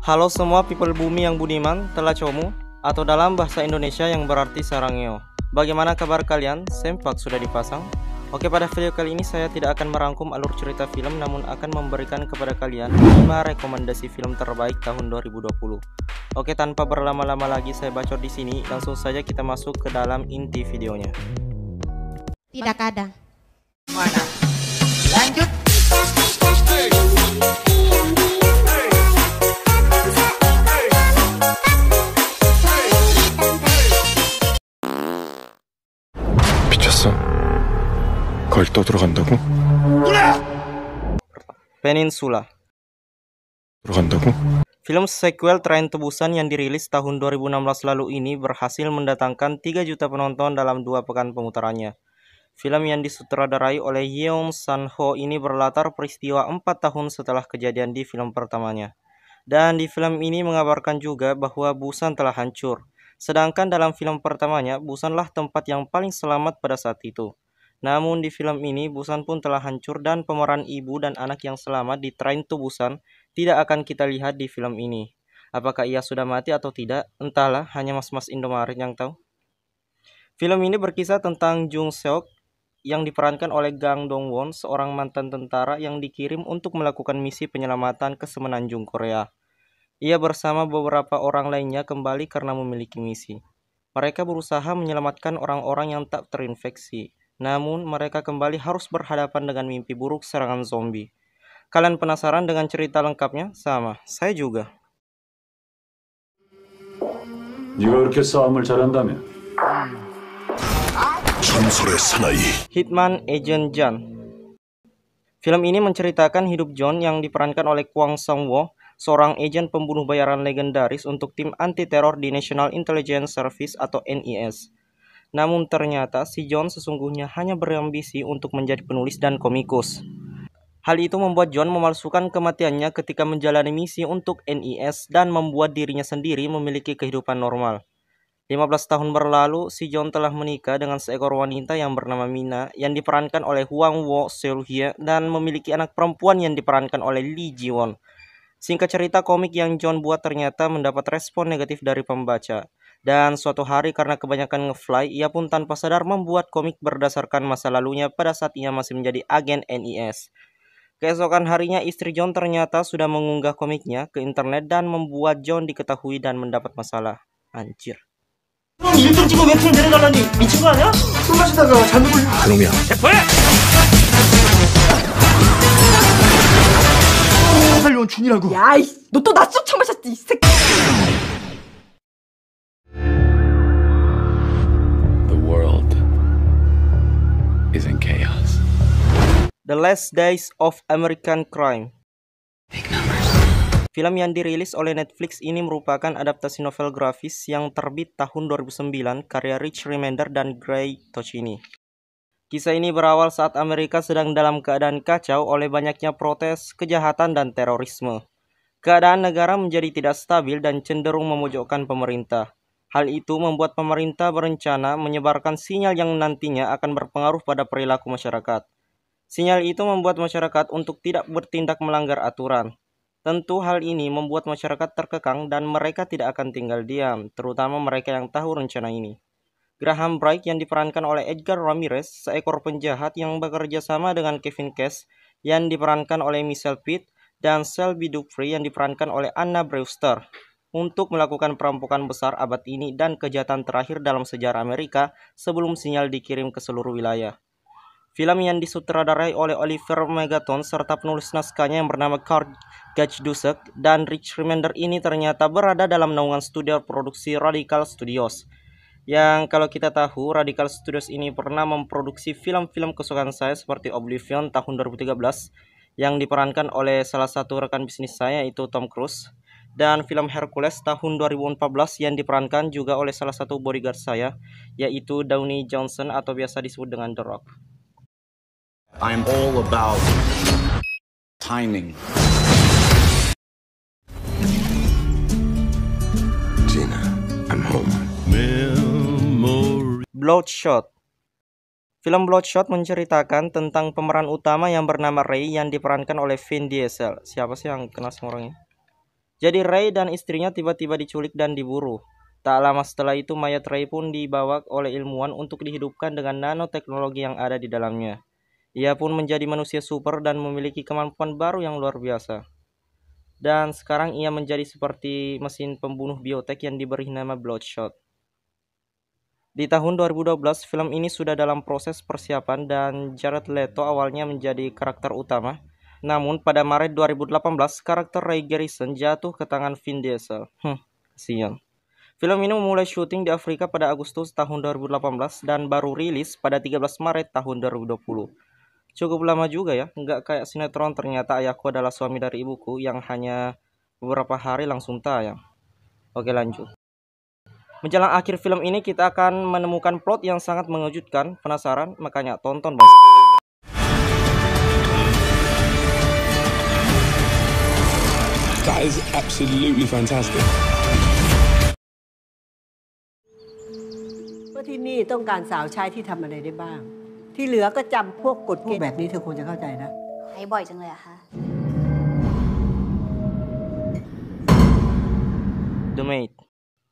Halo semua people bumi yang budiman, telah comu atau dalam bahasa Indonesia yang berarti sarangyo. Bagaimana kabar kalian? Sempak sudah dipasang? Oke pada video kali ini saya tidak akan merangkum alur cerita film namun akan memberikan kepada kalian 5 rekomendasi film terbaik tahun 2020. Oke tanpa berlama-lama lagi saya bacot di sini, langsung saja kita masuk ke dalam inti videonya. Tidak ada. Mana? Peninsula 들어간다고? Film sequel Train to Busan yang dirilis tahun 2016 lalu ini berhasil mendatangkan 3 juta penonton dalam dua pekan pemutarannya. Film yang disutradarai oleh Yeong San Ho ini berlatar peristiwa 4 tahun setelah kejadian di film pertamanya. Dan di film ini mengabarkan juga bahwa Busan telah hancur. Sedangkan dalam film pertamanya, Busanlah tempat yang paling selamat pada saat itu. Namun di film ini Busan pun telah hancur dan pemeran ibu dan anak yang selamat di Train to Busan tidak akan kita lihat di film ini. Apakah ia sudah mati atau tidak? Entahlah, hanya mas-mas Indomaret yang tahu. Film ini berkisah tentang Jung Seok yang diperankan oleh Gang Dong Won, seorang mantan tentara yang dikirim untuk melakukan misi penyelamatan ke semenanjung Korea. Ia bersama beberapa orang lainnya kembali karena memiliki misi. Mereka berusaha menyelamatkan orang-orang yang tak terinfeksi. Namun, mereka kembali harus berhadapan dengan mimpi buruk serangan zombie. Kalian penasaran dengan cerita lengkapnya? Sama, saya juga. Ya. Hitman Agent John Film ini menceritakan hidup John yang diperankan oleh Kwang Song Wo, seorang agen pembunuh bayaran legendaris untuk tim anti-teror di National Intelligence Service atau NIS. E namun ternyata si John sesungguhnya hanya berambisi untuk menjadi penulis dan komikus. Hal itu membuat John memalsukan kematiannya ketika menjalani misi untuk NIS dan membuat dirinya sendiri memiliki kehidupan normal. 15 tahun berlalu, si John telah menikah dengan seekor wanita yang bernama Mina yang diperankan oleh Huang Wo Seul-hye dan memiliki anak perempuan yang diperankan oleh Lee Ji-won. Singkat cerita, komik yang John buat ternyata mendapat respon negatif dari pembaca. Dan suatu hari karena kebanyakan ngefly, ia pun tanpa sadar membuat komik berdasarkan masa lalunya pada saat ia masih menjadi agen NIS. Keesokan harinya istri John ternyata sudah mengunggah komiknya ke internet dan membuat John diketahui dan mendapat masalah. Anjir. Ya, The world is in chaos. The Last Days of American Crime. Film yang dirilis oleh Netflix ini merupakan adaptasi novel grafis yang terbit tahun 2009 karya Rich Remender dan Gray Tocini. Kisah ini berawal saat Amerika sedang dalam keadaan kacau oleh banyaknya protes, kejahatan, dan terorisme. Keadaan negara menjadi tidak stabil dan cenderung memojokkan pemerintah. Hal itu membuat pemerintah berencana menyebarkan sinyal yang nantinya akan berpengaruh pada perilaku masyarakat. Sinyal itu membuat masyarakat untuk tidak bertindak melanggar aturan. Tentu hal ini membuat masyarakat terkekang dan mereka tidak akan tinggal diam, terutama mereka yang tahu rencana ini. Graham Bright yang diperankan oleh Edgar Ramirez, seekor penjahat yang bekerja sama dengan Kevin Cash yang diperankan oleh Michelle Pitt dan Selby Dupree yang diperankan oleh Anna Brewster untuk melakukan perampokan besar abad ini dan kejahatan terakhir dalam sejarah Amerika sebelum sinyal dikirim ke seluruh wilayah. Film yang disutradarai oleh Oliver Megaton serta penulis naskahnya yang bernama Carl Gajdusek dan Rich Remender ini ternyata berada dalam naungan studio produksi Radical Studios. Yang kalau kita tahu, Radical Studios ini pernah memproduksi film-film kesukaan saya seperti Oblivion tahun 2013 yang diperankan oleh salah satu rekan bisnis saya yaitu Tom Cruise dan film Hercules tahun 2014 yang diperankan juga oleh salah satu bodyguard saya yaitu Downey Johnson atau biasa disebut dengan The Rock. I'm all about timing. Gina, I'm home. Memory. Bloodshot Film Bloodshot menceritakan tentang pemeran utama yang bernama Ray yang diperankan oleh Vin Diesel. Siapa sih yang kenal orang orangnya? Jadi Ray dan istrinya tiba-tiba diculik dan diburu. Tak lama setelah itu mayat Ray pun dibawa oleh ilmuwan untuk dihidupkan dengan nanoteknologi yang ada di dalamnya. Ia pun menjadi manusia super dan memiliki kemampuan baru yang luar biasa. Dan sekarang ia menjadi seperti mesin pembunuh biotek yang diberi nama Bloodshot. Di tahun 2012, film ini sudah dalam proses persiapan dan Jared Leto awalnya menjadi karakter utama, namun pada Maret 2018 karakter Ray Garrison jatuh ke tangan Vin Diesel. Hmm, kasihan. Film ini memulai syuting di Afrika pada Agustus tahun 2018 dan baru rilis pada 13 Maret tahun 2020. Cukup lama juga ya, nggak kayak sinetron ternyata ayahku adalah suami dari ibuku yang hanya beberapa hari langsung tayang. Oke lanjut. Menjelang akhir film ini kita akan menemukan plot yang sangat mengejutkan, penasaran, makanya tonton bang. absolutely fantastic. ว่าที่นี่ต้องการสาวใช้ที่ทำอะไรได้บ้าง ที่เหลือก็จำพวกกฎเกณฑ์แบบนี้เธอควรจะเข้าใจนะใช้บ่อยจังเลยอะคะดูไม่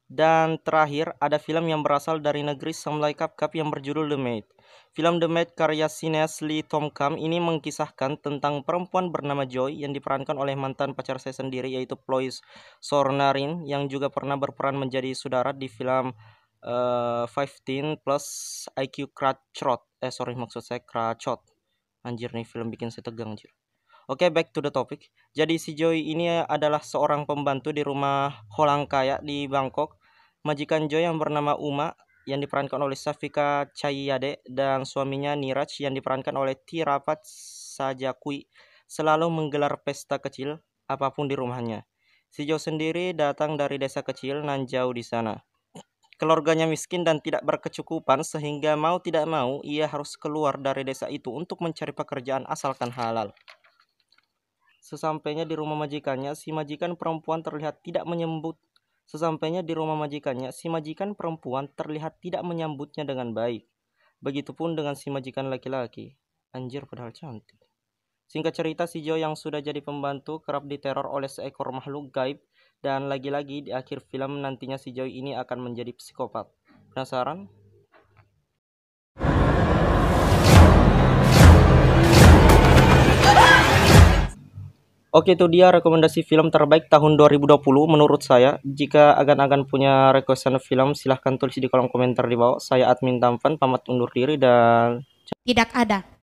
Dan terakhir, ada film yang berasal dari negeri Samurai Cup yang berjudul The Maid. Film The Maid karya sinias Lee Tom Kam ini mengkisahkan tentang perempuan bernama Joy yang diperankan oleh mantan pacar saya sendiri yaitu Plois Sornarin yang juga pernah berperan menjadi saudara di film uh, eh, 15 plus IQ Crutchrot. Eh sorry maksud saya Crutchrot. Anjir nih film bikin saya tegang anjir. Oke, okay, back to the topic. Jadi si Joy ini adalah seorang pembantu di rumah Holang Kaya di Bangkok. Majikan Joy yang bernama Uma yang diperankan oleh Safika Chayade dan suaminya Niraj yang diperankan oleh Tirapat Sajakui selalu menggelar pesta kecil apapun di rumahnya. Si Joy sendiri datang dari desa kecil nan jauh di sana. Keluarganya miskin dan tidak berkecukupan sehingga mau tidak mau ia harus keluar dari desa itu untuk mencari pekerjaan asalkan halal. Sesampainya di rumah majikannya, si majikan perempuan terlihat tidak menyambut. Sesampainya di rumah majikannya, si majikan perempuan terlihat tidak menyambutnya dengan baik. Begitupun dengan si majikan laki-laki. Anjir padahal cantik. Singkat cerita, si Jo yang sudah jadi pembantu kerap diteror oleh seekor makhluk gaib dan lagi-lagi di akhir film nantinya si Joy ini akan menjadi psikopat. Penasaran? Oke itu dia rekomendasi film terbaik tahun 2020 menurut saya. Jika agan-agan punya requestan film silahkan tulis di kolom komentar di bawah. Saya admin Tampan, pamat undur diri dan... Tidak ada.